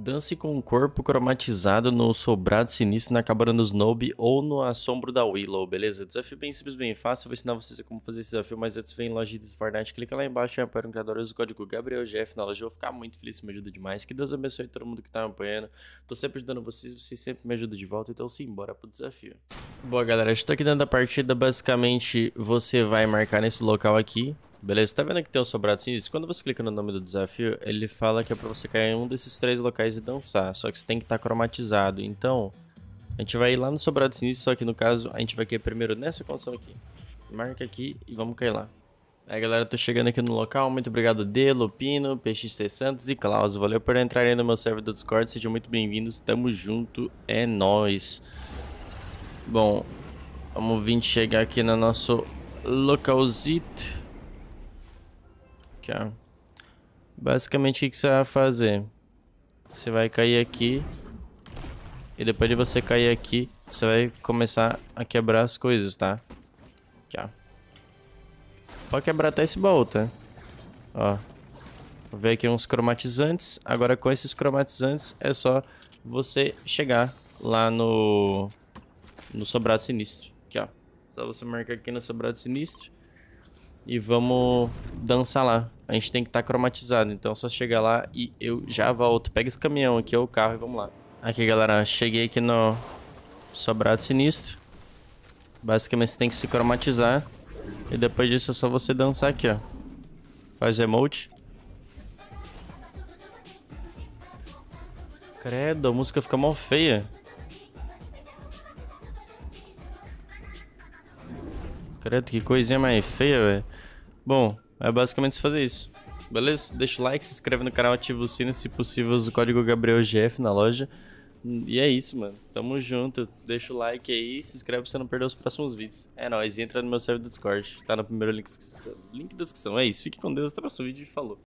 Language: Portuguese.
Dance com um corpo cromatizado no sobrado sinistro na cabana do Snob ou no assombro da Willow, beleza? Desafio bem simples, bem fácil. Eu vou ensinar vocês como fazer esse desafio, mas antes vem loja de Fortnite, clica lá embaixo, e apoia um criador, usa o código GabrielGF na loja. Eu vou ficar muito feliz, me ajuda demais. Que Deus abençoe todo mundo que tá apoiando. Tô sempre ajudando vocês, vocês sempre me ajudam de volta, então sim, bora pro desafio. Boa, galera, estou aqui dentro da partida. Basicamente, você vai marcar nesse local aqui. Beleza, tá vendo que tem um sobrado sinistro? Quando você clica no nome do desafio, ele fala que é pra você cair em um desses três locais e dançar. Só que você tem que estar tá cromatizado. Então, a gente vai ir lá no sobrado sinistro, só que no caso, a gente vai cair primeiro nessa condição aqui. Marca aqui e vamos cair lá. Aí galera, tô chegando aqui no local, muito obrigado D, Lupino, PXT Santos e Klaus, valeu por entrarem no meu server do Discord, sejam muito bem-vindos, tamo junto, é nóis. Bom, vamos vir chegar aqui no nosso localzito. Aqui, Basicamente, o que você vai fazer? Você vai cair aqui. E depois de você cair aqui, você vai começar a quebrar as coisas, tá? Aqui, ó. Pode quebrar até esse baú, tá? Ó. Vou ver aqui uns cromatizantes. Agora, com esses cromatizantes, é só você chegar lá no... No sobrado sinistro. Aqui, ó. Só você marcar aqui no sobrado sinistro e vamos dançar lá. A gente tem que estar tá cromatizado, então é só chegar lá e eu já volto. Pega esse caminhão aqui, é o carro, e vamos lá. Aqui, galera, cheguei aqui no Sobrado Sinistro. Basicamente você tem que se cromatizar. E depois disso é só você dançar aqui, ó. Faz emote. Credo, a música fica mal feia. Credo, que coisinha mais feia, velho. Bom, é basicamente fazer isso. Beleza? Deixa o like, se inscreve no canal, ativa o sino, se possível usa o código GabrielGF na loja. E é isso, mano. Tamo junto. Deixa o like aí, se inscreve pra você não perder os próximos vídeos. É nóis, e entra no meu servidor do Discord. Tá no primeiro link, link da descrição. É isso, fique com Deus, até o próximo vídeo e falou.